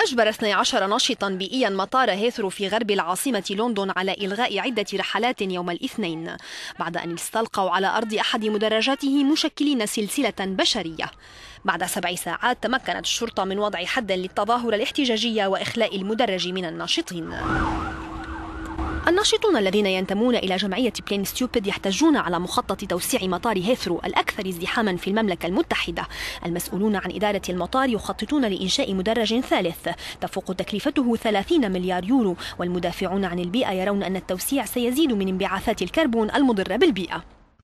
أجبر 12 ناشطا بيئيا مطار هيثرو في غرب العاصمة لندن على إلغاء عدة رحلات يوم الاثنين بعد أن استلقوا على أرض أحد مدرجاته مشكلين سلسلة بشرية بعد سبع ساعات تمكنت الشرطة من وضع حد للتظاهر الاحتجاجية وإخلاء المدرج من الناشطين الناشطون الذين ينتمون إلى جمعية بلين ستيوبيد يحتجون على مخطط توسيع مطار هيثرو الأكثر ازدحاما في المملكة المتحدة المسؤولون عن إدارة المطار يخططون لإنشاء مدرج ثالث تفوق تكلفته 30 مليار يورو والمدافعون عن البيئة يرون أن التوسيع سيزيد من انبعاثات الكربون المضرة بالبيئة